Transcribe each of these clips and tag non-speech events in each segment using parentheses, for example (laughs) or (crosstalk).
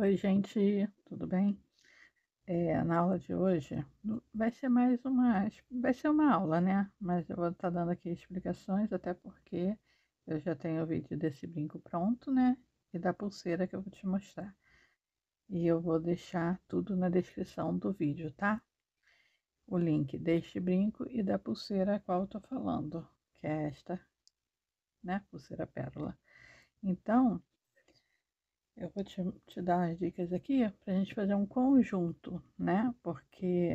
Oi, gente, tudo bem? É, na aula de hoje vai ser mais uma, vai ser uma aula, né? Mas eu vou estar tá dando aqui explicações, até porque eu já tenho o vídeo desse brinco pronto, né? E da pulseira que eu vou te mostrar. E eu vou deixar tudo na descrição do vídeo, tá? O link deste brinco e da pulseira a qual eu tô falando, que é esta, né? Pulseira pérola. Então, eu vou te, te dar as dicas aqui para a gente fazer um conjunto, né? Porque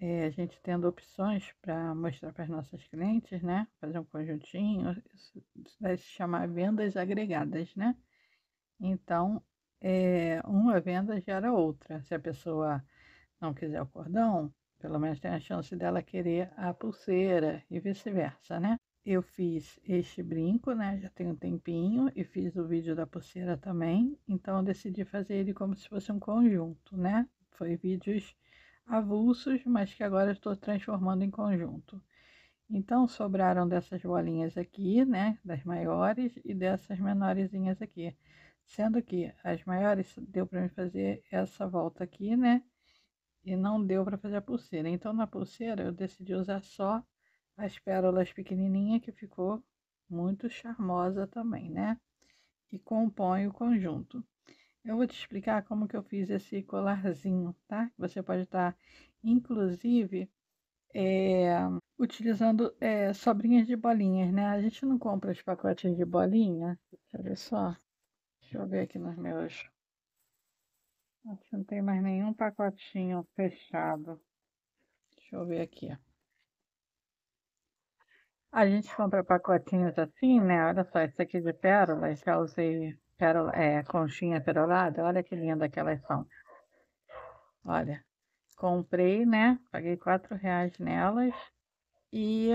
é, a gente tendo opções para mostrar para as nossas clientes, né? Fazer um conjuntinho, isso, vai se chamar vendas agregadas, né? Então, é, uma venda gera outra. Se a pessoa não quiser o cordão, pelo menos tem a chance dela querer a pulseira e vice-versa, né? eu fiz este brinco, né? Já tem um tempinho e fiz o vídeo da pulseira também. Então, decidi fazer ele como se fosse um conjunto, né? Foi vídeos avulsos, mas que agora estou transformando em conjunto. Então, sobraram dessas bolinhas aqui, né? Das maiores e dessas menorzinhas aqui. Sendo que as maiores deu para fazer essa volta aqui, né? E não deu para fazer a pulseira. Então, na pulseira, eu decidi usar só as pérolas pequenininha que ficou muito charmosa também, né? E compõe o conjunto. Eu vou te explicar como que eu fiz esse colarzinho, tá? Você pode estar, tá, inclusive, é, utilizando é, sobrinhas de bolinhas, né? A gente não compra os pacotes de bolinha. Deixa eu ver só. Deixa eu ver aqui nos meus. Aqui não tem mais nenhum pacotinho fechado. Deixa eu ver aqui. A gente compra pacotinhos assim, né? Olha só, esse aqui de pérolas, já usei pérola, é, conchinha perolada. Olha que linda que elas são. Olha, comprei, né? Paguei quatro reais nelas. E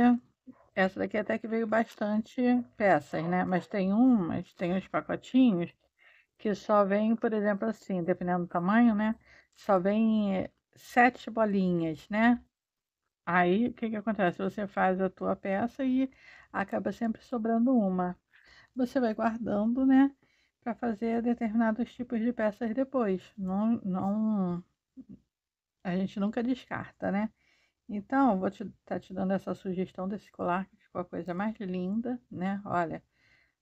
essa daqui até que veio bastante peças, né? Mas tem umas, tem uns pacotinhos que só vem, por exemplo, assim, dependendo do tamanho, né? Só vem sete bolinhas, né? Aí, o que que acontece? Você faz a tua peça e acaba sempre sobrando uma. Você vai guardando, né, para fazer determinados tipos de peças depois. Não, não, a gente nunca descarta, né? Então, vou te, tá te dando essa sugestão desse colar, que ficou a coisa mais linda, né? Olha,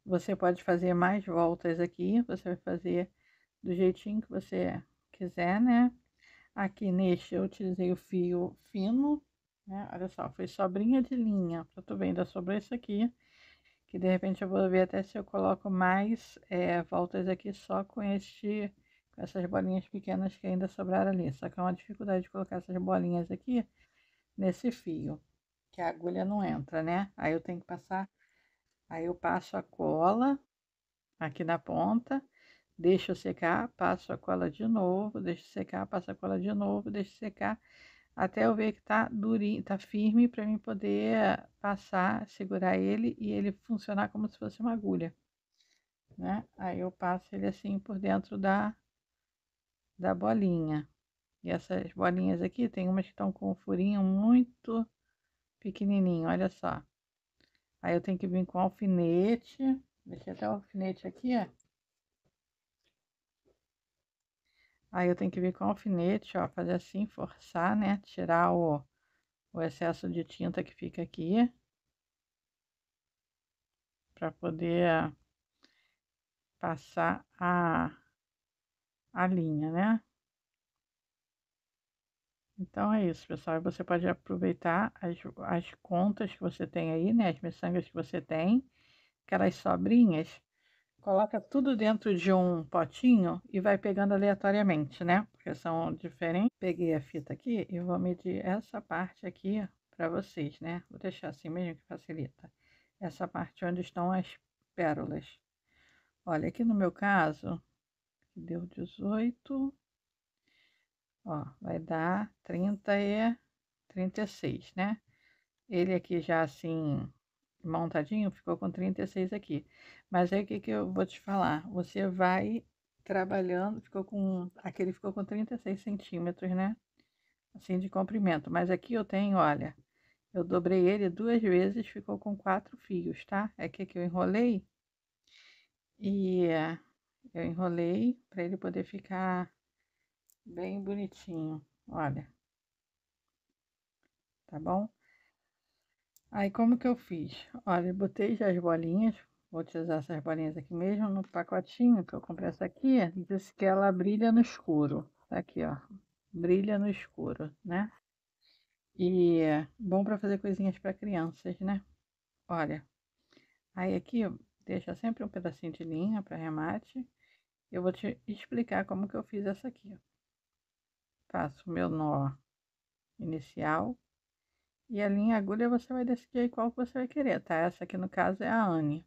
você pode fazer mais voltas aqui, você vai fazer do jeitinho que você quiser, né? Aqui neste eu utilizei o fio fino, né? Olha só, foi sobrinha de linha, pra tu ver, ainda é sobrou isso aqui, que de repente eu vou ver até se eu coloco mais é, voltas aqui só com este com essas bolinhas pequenas que ainda sobraram ali. Só que é uma dificuldade de colocar essas bolinhas aqui nesse fio, que a agulha não entra, né? Aí eu tenho que passar, aí eu passo a cola aqui na ponta, deixo secar, passo a cola de novo, deixo secar, passo a cola de novo, deixo secar até eu ver que tá durinho, tá firme para mim poder passar, segurar ele e ele funcionar como se fosse uma agulha, né? Aí eu passo ele assim por dentro da da bolinha. E essas bolinhas aqui, tem umas que estão com um furinho muito pequenininho, olha só. Aí eu tenho que vir com alfinete, deixei até o alfinete aqui, ó. Aí eu tenho que vir com alfinete, ó, fazer assim, forçar, né? Tirar o, o excesso de tinta que fica aqui. Pra poder eh, passar a, a linha, né? Então é isso, pessoal. Você pode aproveitar as, as contas que você tem aí, né? As miçangas que você tem, aquelas sobrinhas Coloca tudo dentro de um potinho e vai pegando aleatoriamente, né? Porque são diferentes. Peguei a fita aqui e vou medir essa parte aqui para vocês, né? Vou deixar assim mesmo que facilita. Essa parte onde estão as pérolas. Olha, aqui no meu caso, deu 18, ó, vai dar 30 e 36, né? Ele aqui já assim, montadinho, ficou com 36 aqui. Mas aí o que, que eu vou te falar? Você vai trabalhando, ficou com. Aquele ficou com 36 centímetros, né? Assim de comprimento. Mas aqui eu tenho, olha, eu dobrei ele duas vezes, ficou com quatro fios, tá? É que aqui eu enrolei. E eh, eu enrolei para ele poder ficar bem bonitinho, olha. Tá bom? Aí, como que eu fiz? Olha, eu botei já as bolinhas, vou utilizar essas bolinhas aqui mesmo, no pacotinho que eu comprei essa aqui, é diz que ela brilha no escuro, tá aqui, ó, brilha no escuro, né? E é bom para fazer coisinhas para crianças, né? Olha, aí aqui deixa sempre um pedacinho de linha para remate. Eu vou te explicar como que eu fiz essa aqui. Faço meu nó inicial, e a linha agulha você vai decidir qual você vai querer, tá? Essa aqui no caso é a Anne,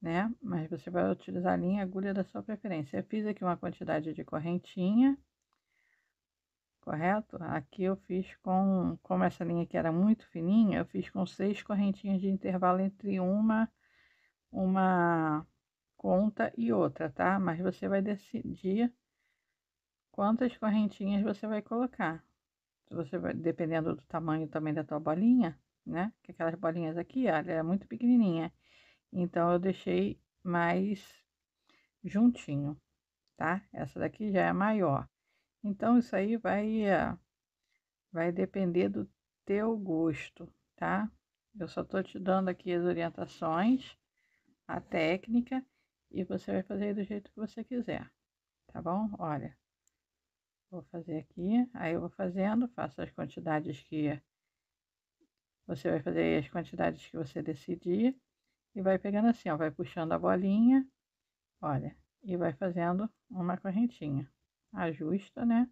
né? Mas você vai utilizar a linha agulha da sua preferência. Eu fiz aqui uma quantidade de correntinha, correto? Aqui eu fiz com, como essa linha aqui era muito fininha, eu fiz com seis correntinhas de intervalo entre uma, uma conta e outra, tá? Mas você vai decidir quantas correntinhas você vai colocar você vai, dependendo do tamanho também da tua bolinha, né? Que aquelas bolinhas aqui, olha, é muito pequenininha. Então, eu deixei mais juntinho, tá? Essa daqui já é maior. Então, isso aí vai, eh, vai depender do teu gosto, tá? Eu só tô te dando aqui as orientações, a técnica, e você vai fazer do jeito que você quiser, tá bom? Olha, Vou fazer aqui, aí eu vou fazendo, faço as quantidades que você vai fazer as quantidades que você decidir e vai pegando assim, ó, vai puxando a bolinha, olha, e vai fazendo uma correntinha. Ajusta, né?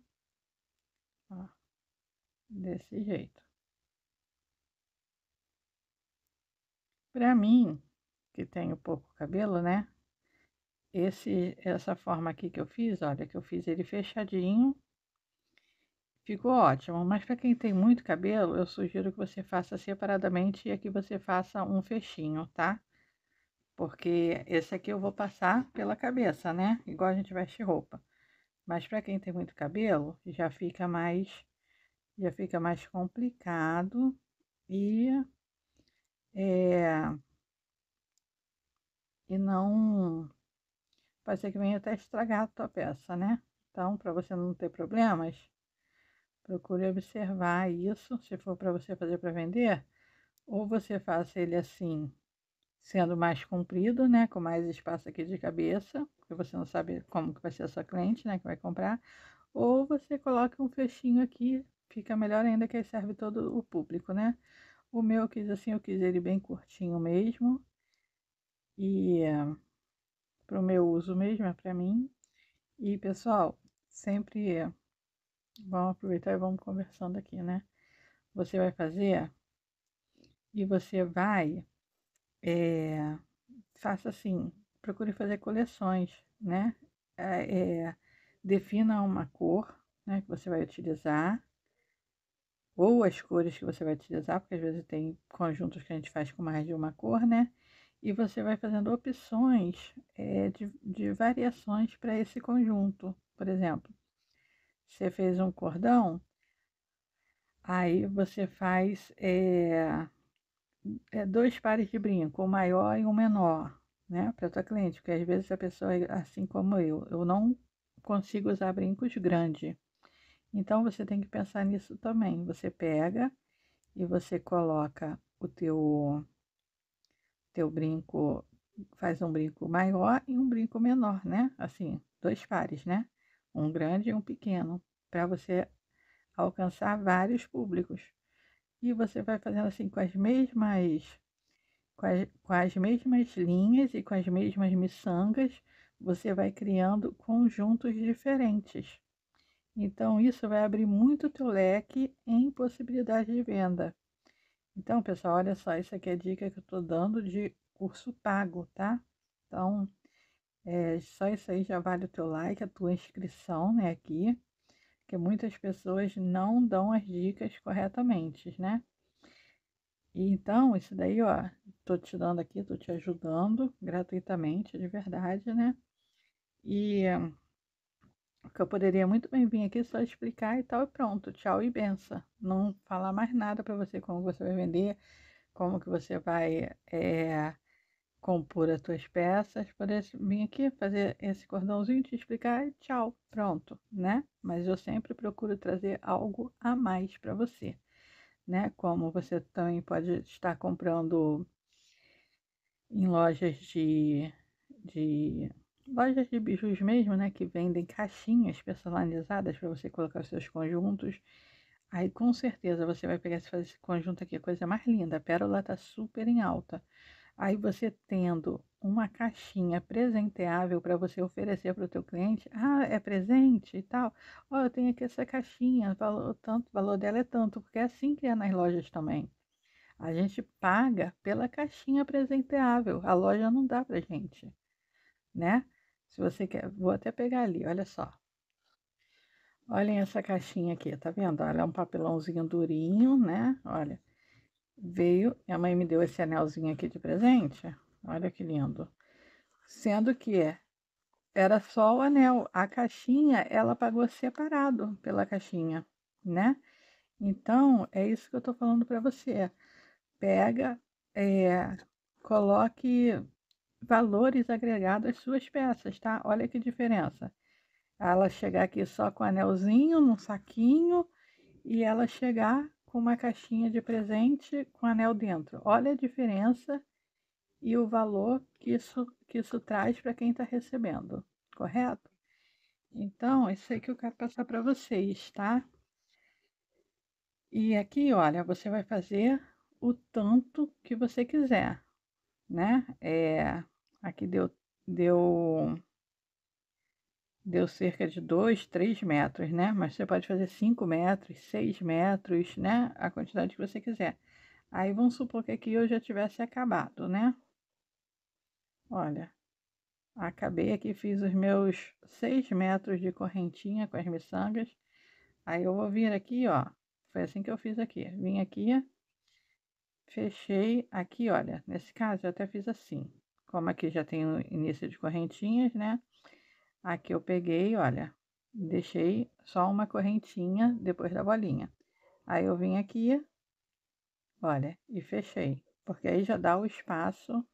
Ó, desse jeito. Pra mim, que tenho pouco cabelo, né? Esse, essa forma aqui que eu fiz, olha, que eu fiz ele fechadinho Ficou ótimo, mas para quem tem muito cabelo, eu sugiro que você faça separadamente e aqui você faça um fechinho, tá? Porque esse aqui eu vou passar pela cabeça, né? Igual a gente veste roupa. Mas para quem tem muito cabelo, já fica mais já fica mais complicado e é, e não pode ser que venha até estragar a tua peça, né? Então, para você não ter problemas, Procure observar isso, se for para você fazer para vender, ou você faça ele assim, sendo mais comprido, né, com mais espaço aqui de cabeça, porque você não sabe como que vai ser a sua cliente, né, que vai comprar, ou você coloca um fechinho aqui, fica melhor ainda que aí serve todo o público, né? O meu eu quis assim, eu quis ele bem curtinho mesmo. E para o meu uso mesmo, é para mim. E pessoal, sempre Vamos aproveitar e vamos conversando aqui, né? Você vai fazer e você vai. É, faça assim, procure fazer coleções, né? É, defina uma cor né, que você vai utilizar, ou as cores que você vai utilizar, porque às vezes tem conjuntos que a gente faz com mais de uma cor, né? E você vai fazendo opções é, de, de variações para esse conjunto. Por exemplo, você fez um cordão, aí você faz é, é dois pares de brinco, o um maior e o um menor, né? Para tua cliente, porque às vezes a pessoa, é assim como eu, eu não consigo usar brincos grandes. Então, você tem que pensar nisso também. Você pega e você coloca o teu, teu brinco, faz um brinco maior e um brinco menor, né? Assim, dois pares, né? um grande e um pequeno, para você alcançar vários públicos. E você vai fazendo assim com as mesmas com as, com as mesmas linhas e com as mesmas miçangas, você vai criando conjuntos diferentes. Então isso vai abrir muito o teu leque em possibilidade de venda. Então, pessoal, olha só, isso aqui é a dica que eu estou dando de curso pago, tá? Então, é, só isso aí já vale o teu like, a tua inscrição, né, aqui. Porque muitas pessoas não dão as dicas corretamente, né? E então, isso daí, ó, tô te dando aqui, tô te ajudando gratuitamente, de verdade, né? E que eu poderia muito bem vir aqui só explicar e tal e pronto, tchau e benção. Não falar mais nada para você como você vai vender, como que você vai é, compor as tuas peças, poder vir aqui fazer esse cordãozinho, te explicar e tchau, pronto, né? Mas eu sempre procuro trazer algo a mais para você, né? Como você também pode estar comprando em lojas de, de lojas de bijus mesmo, né? Que vendem caixinhas personalizadas para você colocar os seus conjuntos. Aí com certeza você vai pegar esse, esse conjunto aqui, a coisa mais linda. A pérola tá super em alta. Aí você tendo uma caixinha presenteável para você oferecer para o teu cliente, ah, é presente e tal, ó, oh, eu tenho aqui essa caixinha, valor tanto, valor dela é tanto, porque é assim que é nas lojas também. A gente paga pela caixinha presenteável, a loja não dá pra gente, né? Se você quer, vou até pegar ali, olha só. Olhem essa caixinha aqui, tá vendo? Olha, é um papelãozinho durinho, né? Olha, veio, a mãe me deu esse anelzinho aqui de presente, olha que lindo. Sendo que era só o anel, a caixinha ela pagou separado pela caixinha, né? Então, é isso que eu tô falando para você. Pega, é, coloque valores agregados às suas peças, tá? Olha que diferença. Ela chegar aqui só com anelzinho, num saquinho, e ela chegar com uma caixinha de presente com anel dentro. Olha a diferença e o valor que isso, que isso traz para quem está recebendo, correto? Então, isso aí que eu quero passar para vocês, tá? E aqui, olha, você vai fazer o tanto que você quiser, né? É, aqui deu, deu deu cerca de 2, 3 metros, né? Mas você pode fazer 5 metros, 6 metros, né? A quantidade que você quiser. Aí vamos supor que aqui eu já tivesse acabado, né? Olha, acabei aqui, fiz os meus 6 metros de correntinha com as miçangas. Aí eu vou vir aqui, ó. Foi assim que eu fiz aqui. Vim aqui, fechei aqui, olha. Nesse caso, eu até fiz assim. Como aqui já tem o início de correntinhas, né? Aqui eu peguei, olha, deixei só uma correntinha depois da bolinha. Aí eu vim aqui, olha, e fechei, porque aí já dá o espaço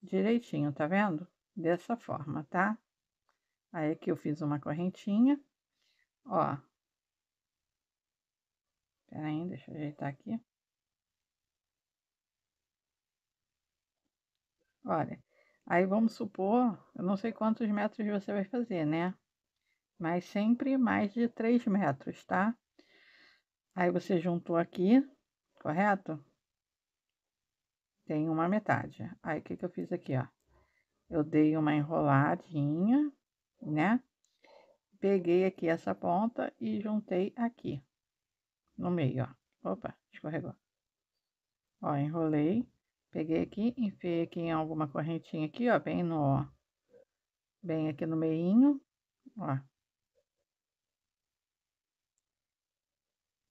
direitinho, tá vendo? Dessa forma, tá? Aí aqui eu fiz uma correntinha, ó. Pera aí, deixa eu ajeitar aqui. Olha, Aí vamos supor, eu não sei quantos metros você vai fazer, né? Mas sempre mais de 3 metros, tá? Aí você juntou aqui, correto? Tem uma metade. Aí o que, que eu fiz aqui, ó? Eu dei uma enroladinha, né? Peguei aqui essa ponta e juntei aqui no meio, ó. Opa, escorregou. Ó, enrolei, Peguei aqui, enfiei aqui em alguma correntinha aqui, ó, bem no, bem aqui no meinho, ó.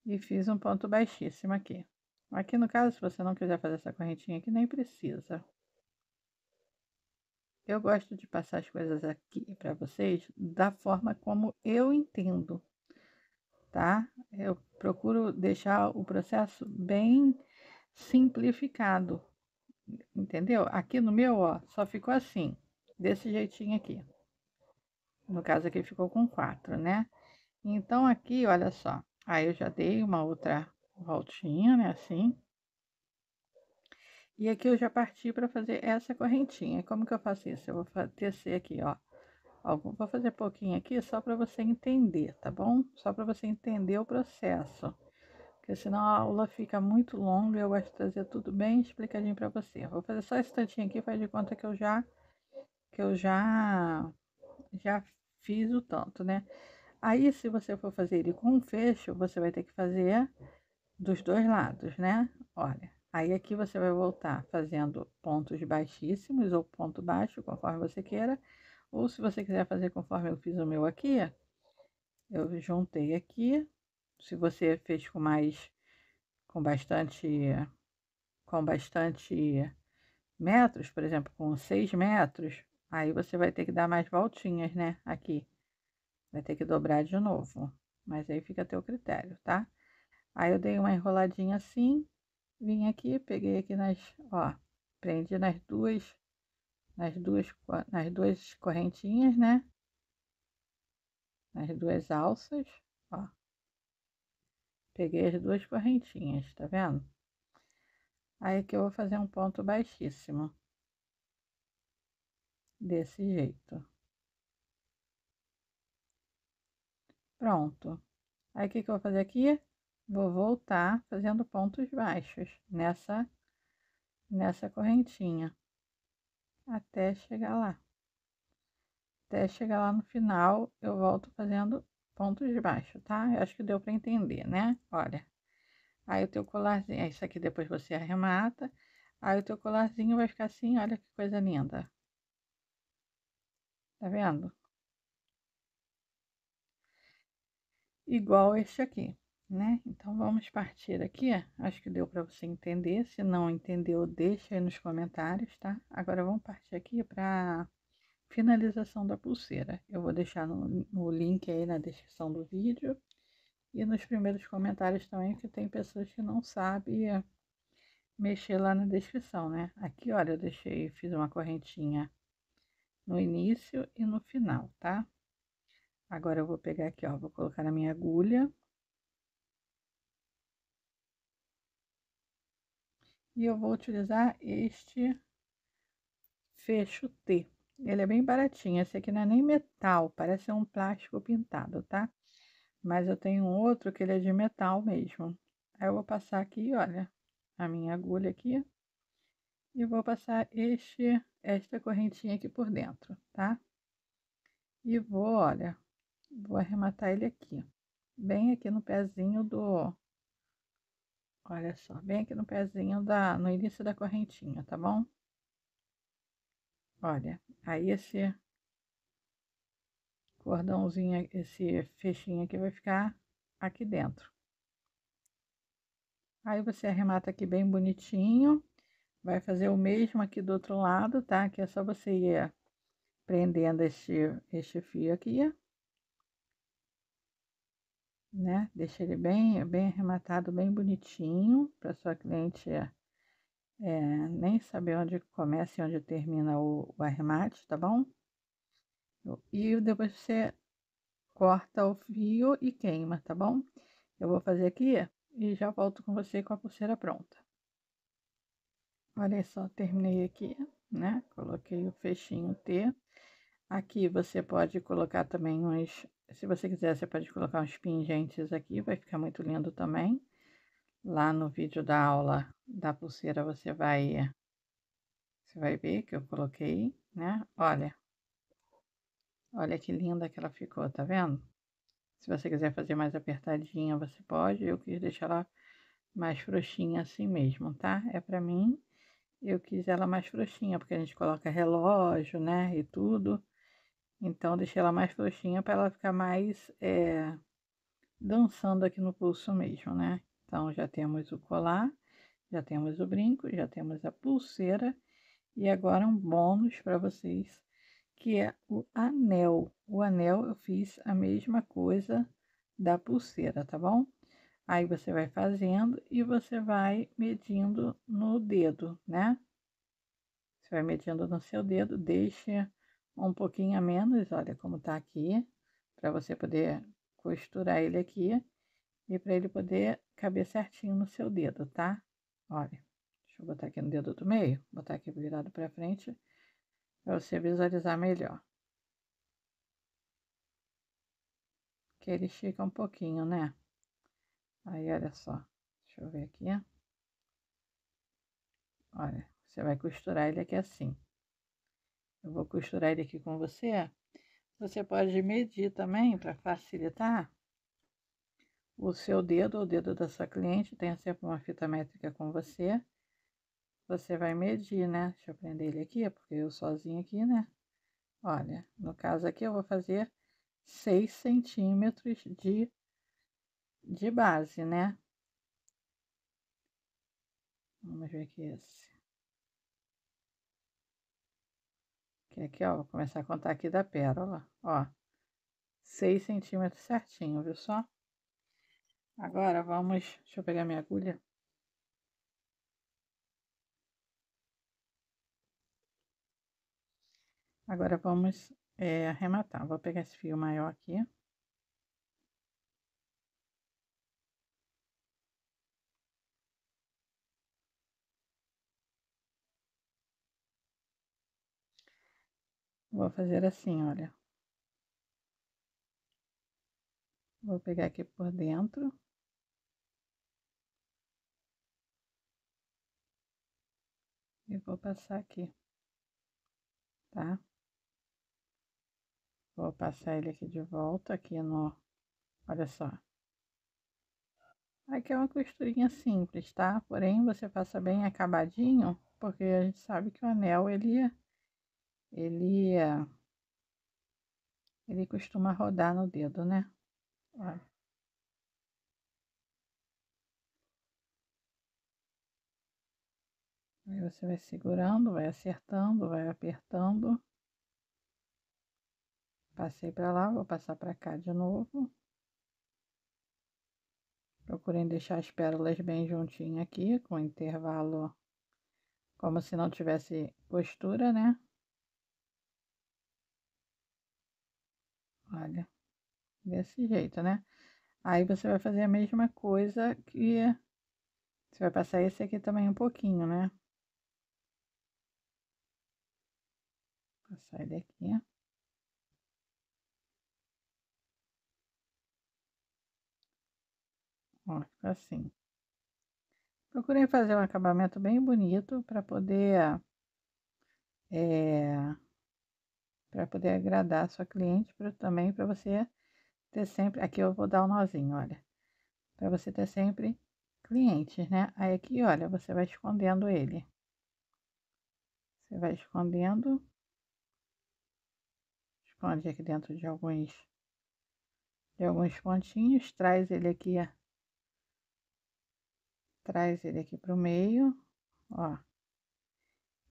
E fiz um ponto baixíssimo aqui. Aqui no caso, se você não quiser fazer essa correntinha aqui, nem precisa. Eu gosto de passar as coisas aqui para vocês da forma como eu entendo, tá? Eu procuro deixar o processo bem simplificado, Entendeu? Aqui no meu, ó, só ficou assim, desse jeitinho aqui. No caso aqui ficou com quatro, né? Então, aqui, olha só. Aí eu já dei uma outra voltinha, né? Assim. E aqui eu já parti para fazer essa correntinha. Como que eu faço isso? Eu vou tecer aqui, ó. Vou fazer pouquinho aqui só para você entender, tá bom? Só para você entender o processo porque senão a aula fica muito longa e eu gosto de trazer tudo bem explicadinho para você. Vou fazer só esse tantinho aqui, faz de conta que eu já que eu já já fiz o tanto, né? Aí se você for fazer ele com um fecho, você vai ter que fazer dos dois lados, né? Olha, aí aqui você vai voltar fazendo pontos baixíssimos ou ponto baixo, conforme você queira, ou se você quiser fazer conforme eu fiz o meu aqui, eu juntei aqui, se você fez com mais com bastante com bastante metros, por exemplo, com 6 metros, aí você vai ter que dar mais voltinhas, né? Aqui. Vai ter que dobrar de novo. Mas aí fica a teu critério, tá? Aí eu dei uma enroladinha assim, vim aqui, peguei aqui nas, ó, prendi nas duas, nas duas, nas duas correntinhas, né? Nas duas alças, ó. Peguei as duas correntinhas, tá vendo? Aí aqui eu vou fazer um ponto baixíssimo. Desse jeito. Pronto. Aí o que que eu vou fazer aqui? Vou voltar fazendo pontos baixos nessa, nessa correntinha. Até chegar lá. Até chegar lá no final, eu volto fazendo pontos de baixo, tá? Eu acho que deu para entender, né? Olha, aí o teu colarzinho, isso aqui depois você arremata, aí o teu colarzinho vai ficar assim, olha que coisa linda. Tá vendo? Igual esse aqui, né? Então, vamos partir aqui, acho que deu para você entender, se não entendeu, deixa aí nos comentários, tá? Agora, vamos partir aqui para finalização da pulseira. Eu vou deixar no, no link aí na descrição do vídeo e nos primeiros comentários também, que tem pessoas que não sabem é, mexer lá na descrição, né? Aqui, olha, eu deixei, fiz uma correntinha no início e no final, tá? Agora eu vou pegar aqui, ó, vou colocar na minha agulha. E eu vou utilizar este fecho T. Ele é bem baratinho. Esse aqui não é nem metal, parece um plástico pintado, tá? Mas eu tenho outro que ele é de metal mesmo. Aí eu vou passar aqui, olha, a minha agulha aqui. E vou passar este, esta correntinha aqui por dentro, tá? E vou, olha, vou arrematar ele aqui. Bem aqui no pezinho do... Olha só, bem aqui no pezinho da... No início da correntinha, tá bom? Olha, aí esse cordãozinho, esse fechinho aqui vai ficar aqui dentro. Aí você arremata aqui bem bonitinho, vai fazer o mesmo aqui do outro lado, tá? Que é só você ir prendendo este, este fio aqui, né? Deixa ele bem, bem arrematado, bem bonitinho, para sua cliente é, nem saber onde começa e onde termina o, o arremate, tá bom? E depois você corta o fio e queima, tá bom? Eu vou fazer aqui e já volto com você com a pulseira pronta. Olha só, terminei aqui, né? Coloquei o fechinho T. Aqui você pode colocar também uns... Se você quiser, você pode colocar uns pingentes aqui, vai ficar muito lindo também. Lá no vídeo da aula da pulseira, você vai, você vai ver que eu coloquei, né? Olha, olha que linda que ela ficou, tá vendo? Se você quiser fazer mais apertadinha, você pode. Eu quis deixar ela mais frouxinha assim mesmo, tá? É pra mim, eu quis ela mais frouxinha, porque a gente coloca relógio, né? E tudo. Então, deixei ela mais frouxinha para ela ficar mais é, dançando aqui no pulso mesmo, né? Então, já temos o colar, já temos o brinco, já temos a pulseira e agora um bônus para vocês, que é o anel. O anel eu fiz a mesma coisa da pulseira, tá bom? Aí você vai fazendo e você vai medindo no dedo, né? Você vai medindo no seu dedo, deixa um pouquinho a menos, olha como tá aqui, para você poder costurar ele aqui e para ele poder caber certinho no seu dedo, tá? Olha, deixa eu botar aqui no dedo do meio, botar aqui virado para frente, para você visualizar melhor. Que ele estica um pouquinho, né? Aí, olha só, deixa eu ver aqui, Olha, você vai costurar ele aqui assim. Eu vou costurar ele aqui com você. Você pode medir também para facilitar o seu dedo ou o dedo da sua cliente, tenha sempre uma fita métrica com você. Você vai medir, né? Deixa eu prender ele aqui, é porque eu sozinho aqui, né? Olha, no caso aqui eu vou fazer 6 centímetros de, de base, né? Vamos ver aqui esse. Que aqui, ó, vou começar a contar aqui da pérola, ó. 6 centímetros certinho, viu só? Agora vamos, deixa eu pegar minha agulha. Agora vamos é, arrematar. Vou pegar esse fio maior aqui. Vou fazer assim, olha. Vou pegar aqui por dentro. Eu vou passar aqui, tá? Vou passar ele aqui de volta, aqui no... Olha só. Aqui é uma costurinha simples, tá? Porém, você passa bem acabadinho, porque a gente sabe que o anel, ele... É, ele... É, ele costuma rodar no dedo, né? Olha. Aí você vai segurando, vai acertando, vai apertando. Passei para lá, vou passar para cá de novo. Procurem deixar as pérolas bem juntinhas aqui, com intervalo como se não tivesse costura, né? Olha, desse jeito, né? Aí você vai fazer a mesma coisa que você vai passar esse aqui também um pouquinho, né? Sai daqui, ó. Ó, fica assim. Procurei fazer um acabamento bem bonito para poder é, para poder agradar a sua cliente, para também para você ter sempre, aqui eu vou dar um nozinho, olha, para você ter sempre clientes, né? Aí aqui, olha, você vai escondendo ele. Você vai escondendo esconde aqui é dentro de alguns, de alguns pontinhos, traz ele aqui, traz ele aqui para o meio, ó.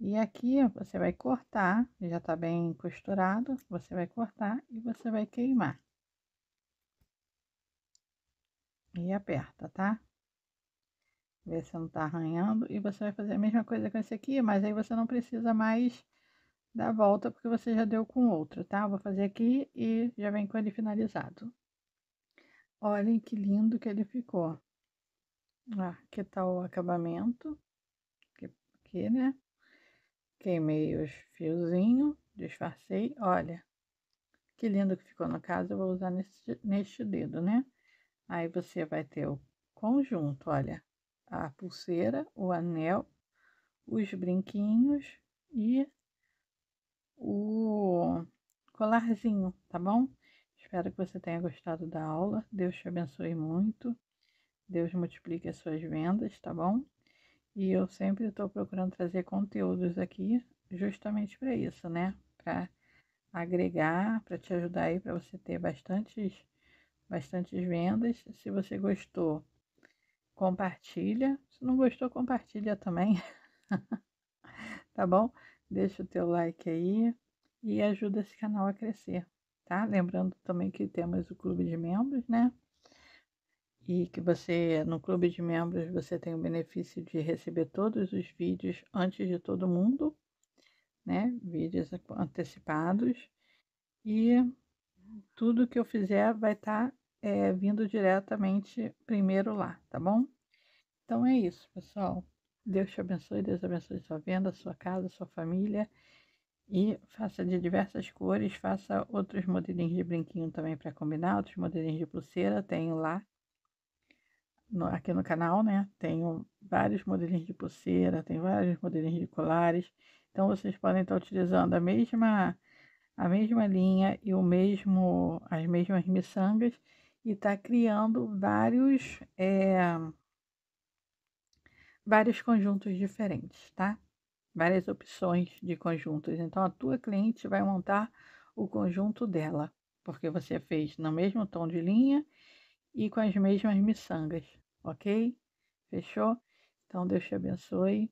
E aqui você vai cortar, já tá bem costurado, você vai cortar e você vai queimar. E aperta, tá? Vê se não tá arranhando. E você vai fazer a mesma coisa com esse aqui, mas aí você não precisa mais da volta, porque você já deu com outro, tá? vou fazer aqui e já vem com ele finalizado. Olhem que lindo que ele ficou. Ah, aqui tá o acabamento. Aqui, aqui né? Queimei os fiozinhos, disfarcei. Olha, que lindo que ficou. No caso, eu vou usar neste, neste dedo, né? Aí você vai ter o conjunto, olha. A pulseira, o anel, os brinquinhos e o colarzinho, tá bom? Espero que você tenha gostado da aula. Deus te abençoe muito. Deus multiplique as suas vendas, tá bom? E eu sempre estou procurando trazer conteúdos aqui justamente para isso, né? Para agregar, para te ajudar aí, para você ter bastantes, bastantes vendas. Se você gostou, compartilha. Se não gostou, compartilha também. (laughs) tá bom? deixa o teu like aí e ajuda esse canal a crescer, tá? Lembrando também que temos o clube de membros, né? E que você, no clube de membros, você tem o benefício de receber todos os vídeos antes de todo mundo, né? Vídeos antecipados. E tudo que eu fizer vai estar tá, é, vindo diretamente primeiro lá, tá bom? Então é isso, pessoal. Deus te abençoe, Deus abençoe sua venda, sua casa, sua família. E faça de diversas cores, faça outros modelinhos de brinquinho também para combinar, outros modelinhos de pulseira, tenho lá no, aqui no canal, né? Tenho vários modelinhos de pulseira, tem vários modelinhos de colares. Então vocês podem estar utilizando a mesma a mesma linha e o mesmo as mesmas miçangas e tá criando vários é, vários conjuntos diferentes, tá? Várias opções de conjuntos. Então, a tua cliente vai montar o conjunto dela, porque você fez no mesmo tom de linha e com as mesmas miçangas, ok? Fechou? Então, Deus te abençoe.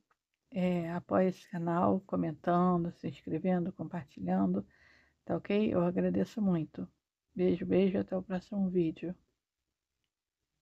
É, apoie esse canal comentando, se inscrevendo, compartilhando, tá ok? Eu agradeço muito. Beijo, beijo, até o próximo vídeo.